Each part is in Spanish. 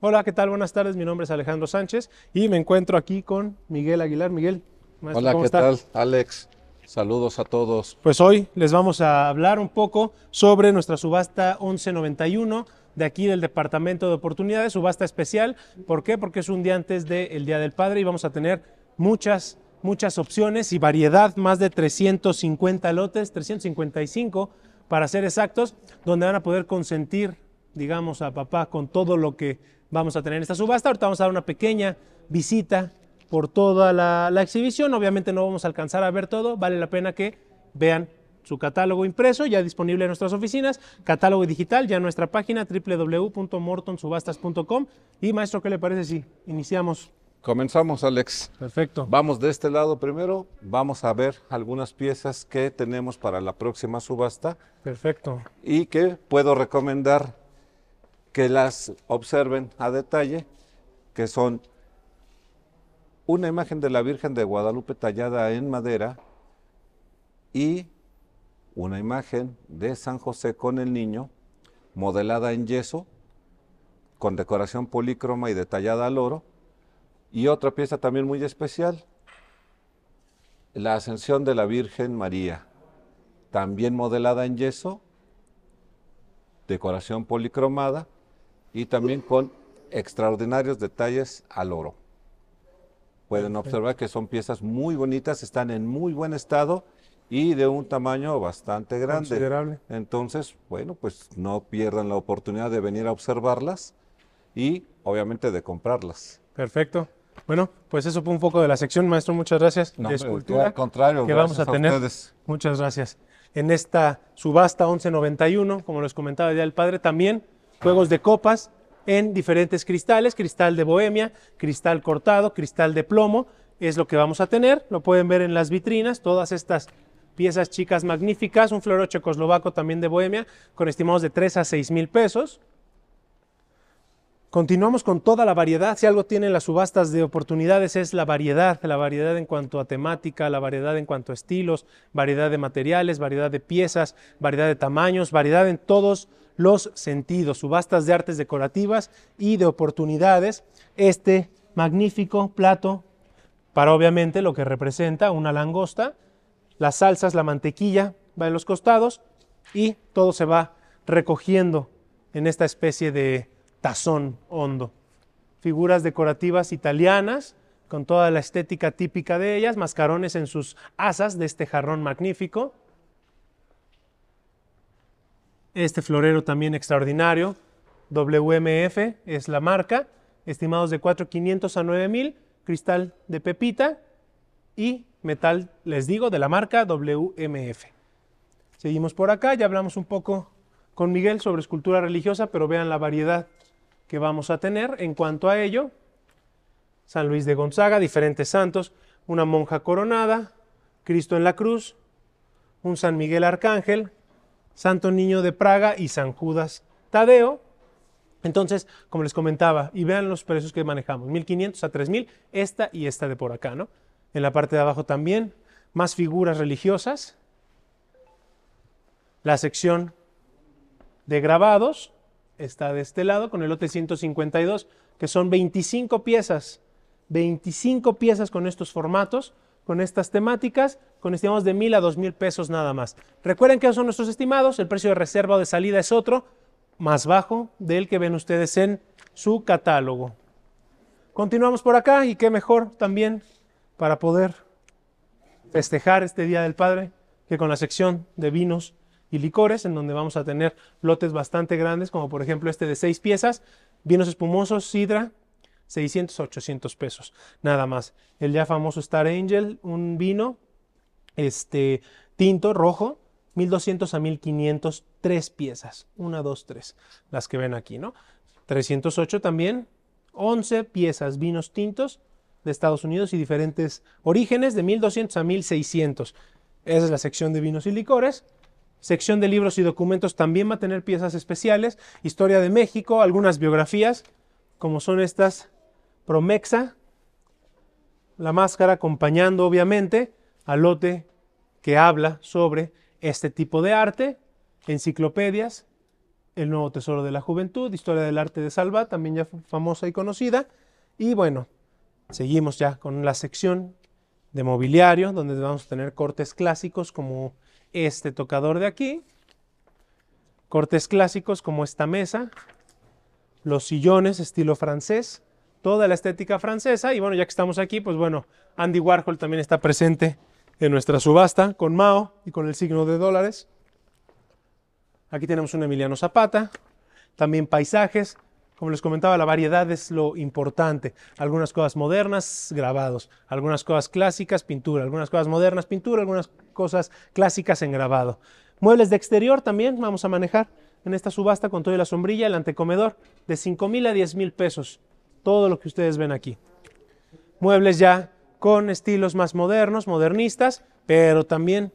Hola, ¿qué tal? Buenas tardes, mi nombre es Alejandro Sánchez y me encuentro aquí con Miguel Aguilar. Miguel, maestro, Hola, ¿qué tal? Alex, saludos a todos. Pues hoy les vamos a hablar un poco sobre nuestra subasta 1191 de aquí del Departamento de Oportunidades, subasta especial. ¿Por qué? Porque es un día antes del Día del Padre y vamos a tener muchas muchas opciones y variedad, más de 350 lotes, 355 para ser exactos, donde van a poder consentir, digamos, a papá con todo lo que vamos a tener esta subasta. Ahorita vamos a dar una pequeña visita por toda la, exhibición. Obviamente no vamos a alcanzar a ver todo. Vale la pena que vean su catálogo impreso, ya disponible en nuestras oficinas, catálogo digital, ya en nuestra página www.mortonsubastas.com. Y maestro, ¿qué le parece si iniciamos? Comenzamos, Alex. Perfecto. Vamos de este lado primero. Vamos a ver algunas piezas que tenemos para la próxima subasta. Perfecto. Y que puedo recomendar que las observen a detalle, que son una imagen de la Virgen de Guadalupe tallada en madera y una imagen de San José con el niño modelada en yeso con decoración polícroma y detallada al oro y otra pieza también muy especial la ascensión de la Virgen María también modelada en yeso decoración policromada y también con extraordinarios detalles al oro. Pueden observar que son piezas muy bonitas, están en muy buen estado y de un tamaño bastante grande. Considerable. Entonces, bueno, pues no pierdan la oportunidad de venir a observarlas y obviamente de comprarlas. Perfecto. Bueno, pues eso fue un poco de la sección, maestro. Muchas gracias. No, de escultura, al contrario, que vamos a tener. muchas gracias. En esta subasta 1191, como les comentaba ya el padre, también juegos de copas en diferentes cristales, cristal de bohemia, cristal cortado, cristal de plomo, es lo que vamos a tener, lo pueden ver en las vitrinas, todas estas piezas chicas magníficas, un florero checoslovaco también de bohemia, con estimados de 3 a 6 mil pesos. Continuamos con toda la variedad. Si algo tienen las subastas de oportunidades es la variedad, la variedad en cuanto a temática, la variedad en cuanto a estilos, variedad de materiales, variedad de piezas, variedad de tamaños, variedad en todos los sentidos, subastas de artes decorativas y de oportunidades. Este magnífico plato para obviamente lo que representa una langosta, las salsas, la mantequilla va en los costados y todo se va recogiendo en esta especie de tazón hondo. Figuras decorativas italianas con toda la estética típica de ellas, mascarones en sus asas de este jarrón magnífico. Este florero también extraordinario, WMF es la marca, estimados de 4.500 a 9.000, cristal de pepita y metal, les digo, de la marca WMF. Seguimos por acá, ya hablamos un poco con Miguel sobre escultura religiosa, pero vean la variedad que vamos a tener en cuanto a ello. San Luis de Gonzaga, diferentes santos, una monja coronada, Cristo en la cruz, un San Miguel Arcángel, Santo Niño de Praga y San Judas Tadeo. Entonces, como les comentaba, y vean los precios que manejamos, 1500 a 3000, esta y esta de por acá, ¿no? En la parte de abajo también, más figuras religiosas, la sección de grabados está de este lado con el lote 152, que son 25 piezas, 25 piezas con estos formatos, con estas temáticas, con estimados de mil a dos mil pesos nada más. Recuerden que esos son nuestros estimados, el precio de reserva o de salida es otro, más bajo del que ven ustedes en su catálogo. Continuamos por acá y qué mejor también para poder festejar este Día del Padre que con la sección de vinos y licores, en donde vamos a tener lotes bastante grandes, como por ejemplo este de seis piezas, vinos espumosos, sidra, 600 800 pesos, nada más. El ya famoso Star Angel, un vino este tinto rojo, 1200 a 1500, tres piezas, una, dos, tres, las que ven aquí, ¿no? 308 también, 11 piezas, vinos tintos de Estados Unidos y diferentes orígenes, de 1200 a 1600. Esa es la sección de vinos y licores. Sección de libros y documentos también va a tener piezas especiales, historia de México, algunas biografías, como son estas Promexa, la máscara acompañando obviamente a lote que habla sobre este tipo de arte, enciclopedias, El Nuevo Tesoro de la Juventud, Historia del Arte de Salva, también ya famosa y conocida. Y bueno, seguimos ya con la sección de mobiliario, donde vamos a tener cortes clásicos como este tocador de aquí, cortes clásicos como esta mesa, los sillones estilo francés, toda la estética francesa. Y bueno, ya que estamos aquí, pues bueno, Andy Warhol también está presente en nuestra subasta con Mao y con el signo de dólares. Aquí tenemos un Emiliano Zapata, también paisajes. Como les comentaba, la variedad es lo importante. Algunas cosas modernas, grabados. Algunas cosas clásicas, pintura. Algunas cosas modernas, pintura. Algunas cosas clásicas en grabado. Muebles de exterior también vamos a manejar en esta subasta con toda la sombrilla, el antecomedor, de 5 mil a 10 mil pesos todo lo que ustedes ven aquí. Muebles ya con estilos más modernos, modernistas, pero también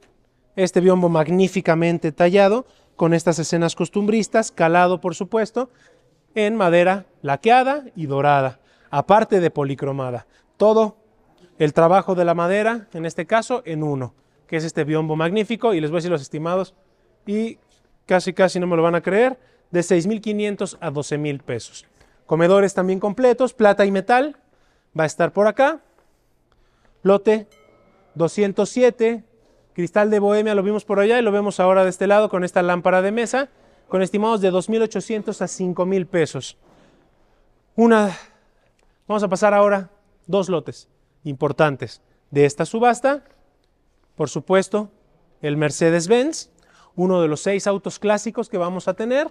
este biombo magníficamente tallado, con estas escenas costumbristas, calado por supuesto, en madera laqueada y dorada, aparte de policromada. Todo el trabajo de la madera, en este caso, en uno, que es este biombo magnífico, y les voy a decir los estimados, y casi casi no me lo van a creer, de 6.500 a 12.000 pesos. Comedores también completos, plata y metal, va a estar por acá. Lote 207, cristal de Bohemia lo vimos por allá y lo vemos ahora de este lado con esta lámpara de mesa, con estimados de 2.800 a 5.000 pesos. Una, vamos a pasar ahora dos lotes importantes de esta subasta. Por supuesto, el Mercedes-Benz, uno de los seis autos clásicos que vamos a tener,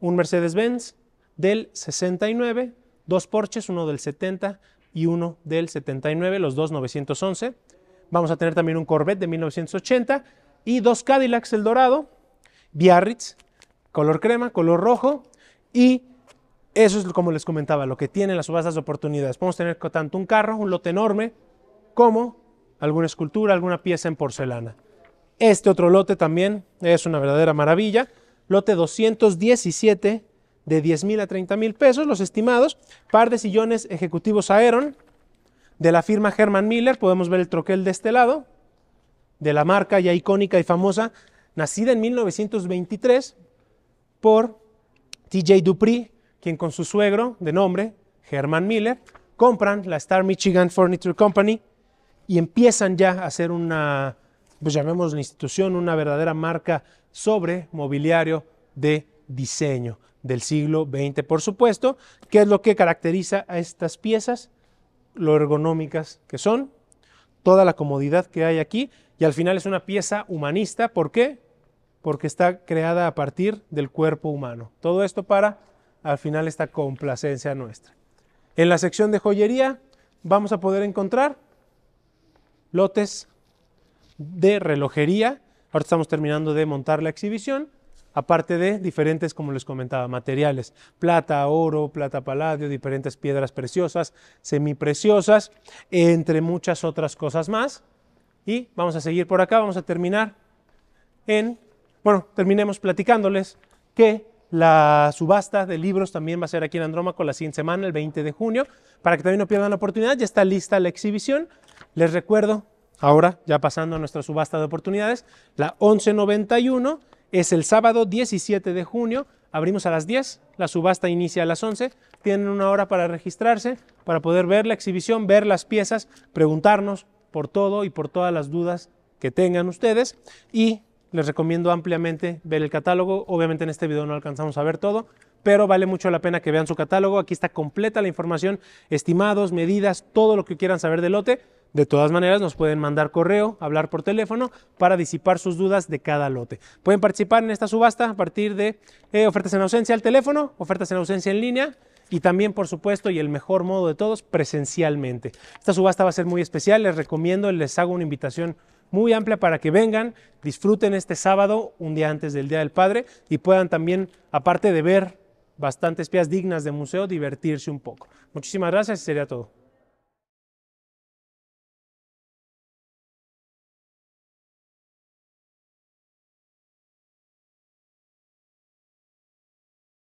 un Mercedes-Benz del 69, dos Porsches, uno del 70 y uno del 79, los dos 911. Vamos a tener también un Corvette de 1980 y dos Cadillacs El Dorado, Biarritz, color crema, color rojo y eso es como les comentaba, lo que tienen las subastas de oportunidades. Podemos tener tanto un carro, un lote enorme, como alguna escultura, alguna pieza en porcelana. Este otro lote también es una verdadera maravilla. Lote 217 de 10 mil a 30 mil pesos, los estimados, par de sillones ejecutivos Aeron de la firma Herman Miller, podemos ver el troquel de este lado, de la marca ya icónica y famosa, nacida en 1923 por TJ Dupri quien con su suegro de nombre Herman Miller compran la Star Michigan Furniture Company y empiezan ya a hacer una, pues llamemos la institución, una verdadera marca sobre mobiliario de diseño del siglo XX, por supuesto. que es lo que caracteriza a estas piezas? Lo ergonómicas que son, toda la comodidad que hay aquí, y al final es una pieza humanista. ¿Por qué? Porque está creada a partir del cuerpo humano. Todo esto para, al final, esta complacencia nuestra. En la sección de joyería vamos a poder encontrar lotes de relojería. Ahora estamos terminando de montar la exhibición aparte de diferentes, como les comentaba, materiales, plata, oro, plata paladio, diferentes piedras preciosas, semipreciosas, entre muchas otras cosas más. Y vamos a seguir por acá, vamos a terminar en, bueno, terminemos platicándoles que la subasta de libros también va a ser aquí en Andrómaco la siguiente semana, el 20 de junio, para que también no pierdan la oportunidad, ya está lista la exhibición. Les recuerdo, ahora ya pasando a nuestra subasta de oportunidades, la 1191 es el sábado 17 de junio, abrimos a las 10, la subasta inicia a las 11, tienen una hora para registrarse, para poder ver la exhibición, ver las piezas, preguntarnos por todo y por todas las dudas que tengan ustedes y les recomiendo ampliamente ver el catálogo, obviamente en este video no alcanzamos a ver todo, pero vale mucho la pena que vean su catálogo, aquí está completa la información, estimados, medidas, todo lo que quieran saber del lote de todas maneras, nos pueden mandar correo, hablar por teléfono para disipar sus dudas de cada lote. Pueden participar en esta subasta a partir de eh, ofertas en ausencia al teléfono, ofertas en ausencia en línea y también, por supuesto, y el mejor modo de todos, presencialmente. Esta subasta va a ser muy especial, les recomiendo, les hago una invitación muy amplia para que vengan, disfruten este sábado, un día antes del Día del Padre, y puedan también, aparte de ver bastantes piezas dignas de museo, divertirse un poco. Muchísimas gracias y sería todo.